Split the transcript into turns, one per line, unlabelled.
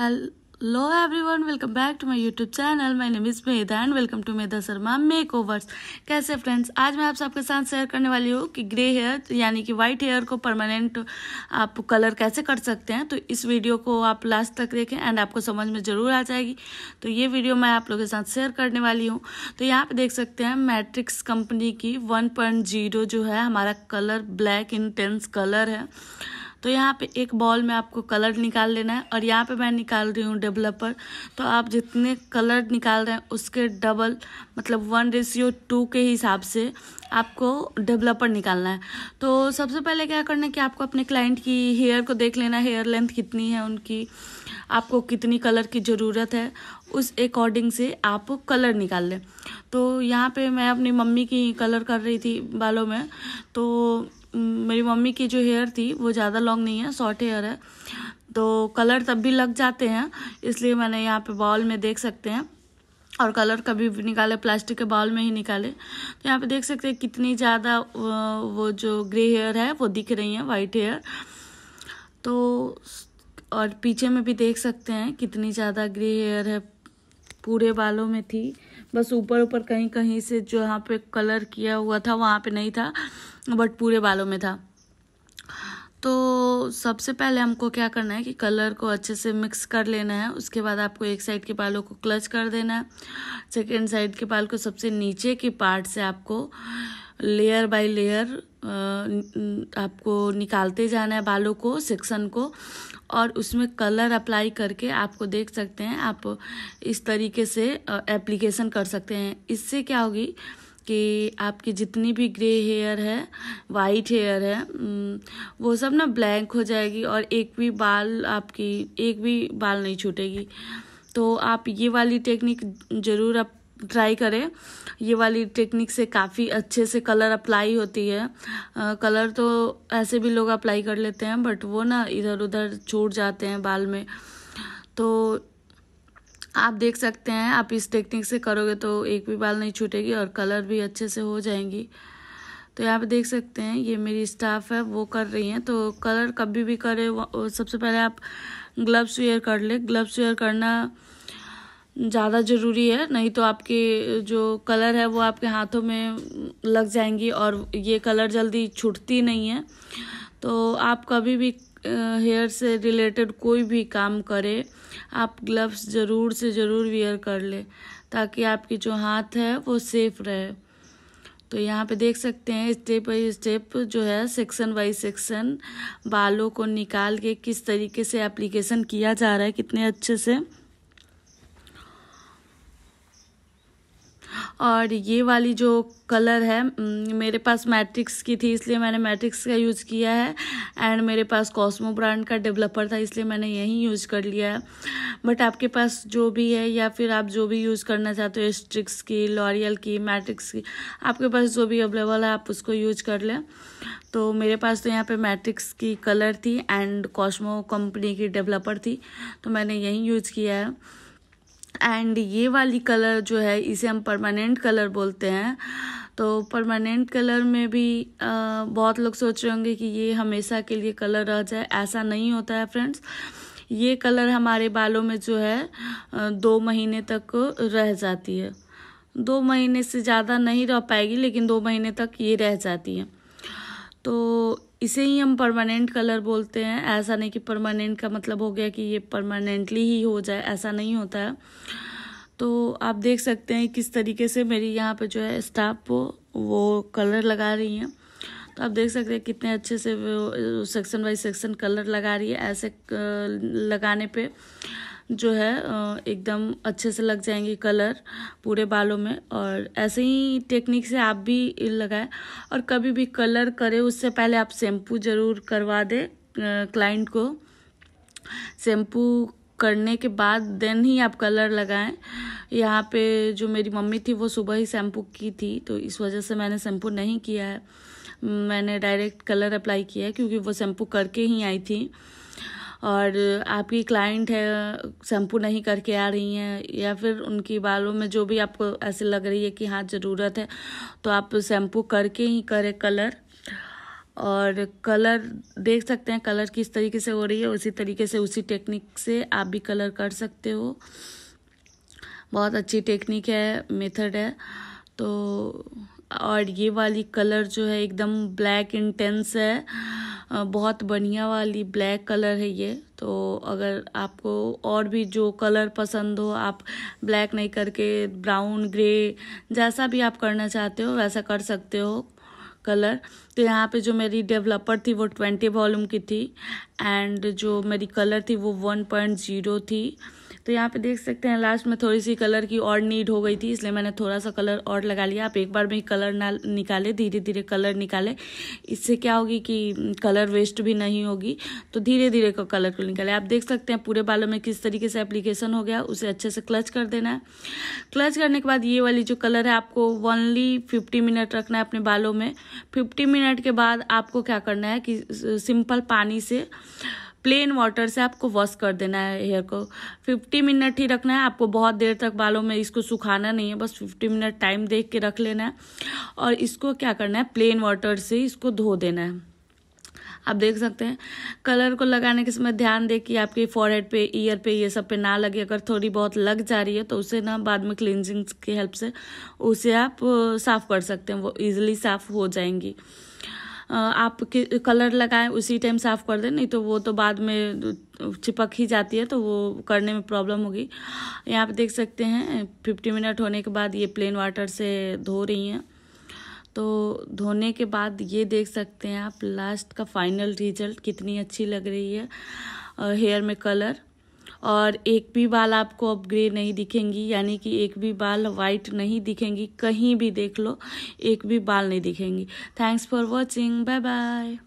hello everyone welcome back to my YouTube channel my name is Medha and welcome to Medha Sharma makeovers कैसे friends आज मैं आप सबके साथ शेयर करने वाली हूँ कि ग्रे हेयर यानी कि व्हाइट हेयर को परमानेंट आप कलर कैसे कर सकते हैं तो इस वीडियो को आप लास्ट तक देखें एंड आपको समझ में ज़रूर आ जाएगी तो ये वीडियो मैं आप लोगों के साथ शेयर करने वाली हूँ तो यहाँ पर देख सकते हैं मैट्रिक्स कंपनी की वन जो है हमारा कलर ब्लैक इंटेंस कलर है तो यहाँ पे एक बॉल में आपको कलर निकाल लेना है और यहाँ पे मैं निकाल रही हूँ डेवलपर तो आप जितने कलर निकाल रहे हैं उसके डबल मतलब वन रेशियो टू के हिसाब से आपको डेवलपर निकालना है तो सबसे पहले क्या करना है कि आपको अपने क्लाइंट की हेयर को देख लेना हेयर लेंथ कितनी है उनकी आपको कितनी कलर की ज़रूरत है उस अकॉर्डिंग से आप कलर निकाल लें तो यहाँ पे मैं अपनी मम्मी की कलर कर रही थी बालों में तो मेरी मम्मी की जो हेयर थी वो ज़्यादा लॉन्ग नहीं है शॉर्ट हेयर है तो कलर तब भी लग जाते हैं इसलिए मैंने यहाँ पे बाउल में देख सकते हैं और कलर कभी भी निकाले प्लास्टिक के बाउल में ही निकाले तो यहाँ पे देख सकते हैं कितनी ज़्यादा वो जो ग्रे हेयर है वो दिख रही है वाइट हेयर तो और पीछे में भी देख सकते हैं कितनी ज़्यादा ग्रे हेयर है पूरे बालों में थी बस ऊपर ऊपर कहीं कहीं से जो यहाँ पे कलर किया हुआ था वहाँ पे नहीं था बट पूरे बालों में था तो सबसे पहले हमको क्या करना है कि कलर को अच्छे से मिक्स कर लेना है उसके बाद आपको एक साइड के बालों को क्लच कर देना है सेकेंड साइड के बाल को सबसे नीचे के पार्ट से आपको लेयर बाय लेयर आपको निकालते जाना है बालों को सेक्शन को और उसमें कलर अप्लाई करके आपको देख सकते हैं आप इस तरीके से एप्लीकेशन कर सकते हैं इससे क्या होगी कि आपकी जितनी भी ग्रे हेयर है वाइट हेयर है वो सब ना ब्लैंक हो जाएगी और एक भी बाल आपकी एक भी बाल नहीं छूटेगी तो आप ये वाली टेक्निक ज़रूर आप ट्राई करें ये वाली टेक्निक से काफ़ी अच्छे से कलर अप्लाई होती है आ, कलर तो ऐसे भी लोग अप्लाई कर लेते हैं बट वो ना इधर उधर छूट जाते हैं बाल में तो आप देख सकते हैं आप इस टेक्निक से करोगे तो एक भी बाल नहीं छूटेगी और कलर भी अच्छे से हो जाएंगी तो यहाँ पे देख सकते हैं ये मेरी स्टाफ है वो कर रही हैं तो कलर कभी भी करें सबसे पहले आप ग्लव्स वेयर कर ले ग्लव्स वेयर करना ज़्यादा ज़रूरी है नहीं तो आपके जो कलर है वो आपके हाथों में लग जाएंगी और ये कलर जल्दी छूटती नहीं है तो आप कभी भी हेयर से रिलेटेड कोई भी काम करें आप ग्लव्स ज़रूर से ज़रूर वियर कर ले ताकि आपकी जो हाथ है वो सेफ रहे तो यहाँ पे देख सकते हैं स्टेप बाई स्टेप जो है सेक्शन बाई सेक्शन बालों को निकाल के किस तरीके से एप्लीकेशन किया जा रहा है कितने अच्छे से और ये वाली जो कलर है मेरे पास मैट्रिक्स की थी इसलिए मैंने मैट्रिक्स का यूज़ किया है एंड मेरे पास कॉस्मो ब्रांड का डेवलपर था इसलिए मैंने यही यूज़ कर लिया है बट आपके पास जो भी है या फिर आप जो भी यूज़ करना चाहते हो स्ट्रिक्स की लॉरियल की मैट्रिक्स की आपके पास जो भी अवेलेबल है आप उसको यूज कर लें तो मेरे पास तो यहाँ पे मैट्रिक्स की कलर थी एंड कॉस्मो कंपनी की डेवलपर थी तो मैंने यही यूज़ किया है एंड ये वाली कलर जो है इसे हम परमानेंट कलर बोलते हैं तो परमानेंट कलर में भी आ, बहुत लोग सोच रहे होंगे कि ये हमेशा के लिए कलर रह जाए ऐसा नहीं होता है फ्रेंड्स ये कलर हमारे बालों में जो है दो महीने तक रह जाती है दो महीने से ज़्यादा नहीं रह पाएगी लेकिन दो महीने तक ये रह जाती है तो इसे ही हम परमानेंट कलर बोलते हैं ऐसा नहीं कि परमानेंट का मतलब हो गया कि ये परमानेंटली ही हो जाए ऐसा नहीं होता है तो आप देख सकते हैं किस तरीके से मेरी यहाँ पे जो है स्टाफ वो वो कलर लगा रही हैं तो आप देख सकते हैं कितने अच्छे से वो सेक्शन बाई सेक्शन कलर लगा रही है ऐसे लगाने पर जो है एकदम अच्छे से लग जाएंगे कलर पूरे बालों में और ऐसे ही टेक्निक से आप भी लगाएं और कभी भी कलर करें उससे पहले आप शैम्पू ज़रूर करवा दें क्लाइंट को शैम्पू करने के बाद देन ही आप कलर लगाएं यहाँ पे जो मेरी मम्मी थी वो सुबह ही शैम्पू की थी तो इस वजह से मैंने शैम्पू नहीं किया है मैंने डायरेक्ट कलर अप्लाई किया है क्योंकि वो शैम्पू करके ही आई थी और आपकी क्लाइंट है शैम्पू नहीं करके आ रही हैं या फिर उनकी बालों में जो भी आपको ऐसे लग रही है कि हाँ ज़रूरत है तो आप शैम्पू करके ही करें कलर और कलर देख सकते हैं कलर किस तरीके से हो रही है उसी तरीके से उसी टेक्निक से आप भी कलर कर सकते हो बहुत अच्छी टेक्निक है मेथड है तो और ये वाली कलर जो है एकदम ब्लैक इंटेंस है बहुत बढ़िया वाली ब्लैक कलर है ये तो अगर आपको और भी जो कलर पसंद हो आप ब्लैक नहीं करके ब्राउन ग्रे जैसा भी आप करना चाहते हो वैसा कर सकते हो कलर तो यहाँ पे जो मेरी डेवलपर थी वो ट्वेंटी वॉल्यूम की थी एंड जो मेरी कलर थी वो वन पॉइंट ज़ीरो थी तो यहाँ पे देख सकते हैं लास्ट में थोड़ी सी कलर की और नीड हो गई थी इसलिए मैंने थोड़ा सा कलर और लगा लिया आप एक बार में कलर ना निकाले धीरे धीरे कलर निकाले इससे क्या होगी कि कलर वेस्ट भी नहीं होगी तो धीरे धीरे कलर को निकाले आप देख सकते हैं पूरे बालों में किस तरीके से एप्लीकेशन हो गया उसे अच्छे से क्लच कर देना है क्लच करने के बाद ये वाली जो कलर है आपको ओनली फिफ्टी मिनट रखना है अपने बालों में फिफ्टी मिनट के बाद आपको क्या करना है कि सिंपल पानी से प्लेन वाटर से आपको वॉश कर देना है हेयर को 50 मिनट ही रखना है आपको बहुत देर तक बालों में इसको सुखाना नहीं है बस 50 मिनट टाइम देख के रख लेना है और इसको क्या करना है प्लेन वाटर से इसको धो देना है आप देख सकते हैं कलर को लगाने के समय ध्यान दें कि आपके फॉरहेड पे ईयर पे ये सब पे ना लगे अगर थोड़ी बहुत लग जा रही है तो उसे ना बाद में क्लिनजिंग की हेल्प से उसे आप साफ़ कर सकते हैं वो ईजिली साफ़ हो जाएंगी आप कलर लगाएं उसी टाइम साफ़ कर दें नहीं तो वो तो बाद में चिपक ही जाती है तो वो करने में प्रॉब्लम होगी यहाँ पे देख सकते हैं फिफ्टी मिनट होने के बाद ये प्लेन वाटर से धो रही हैं तो धोने के बाद ये देख सकते हैं आप लास्ट का फाइनल रिजल्ट कितनी अच्छी लग रही है हेयर में कलर और एक भी बाल आपको अब ग्रे नहीं दिखेंगी यानी कि एक भी बाल वाइट नहीं दिखेंगी कहीं भी देख लो एक भी बाल नहीं दिखेंगी thanks for watching bye bye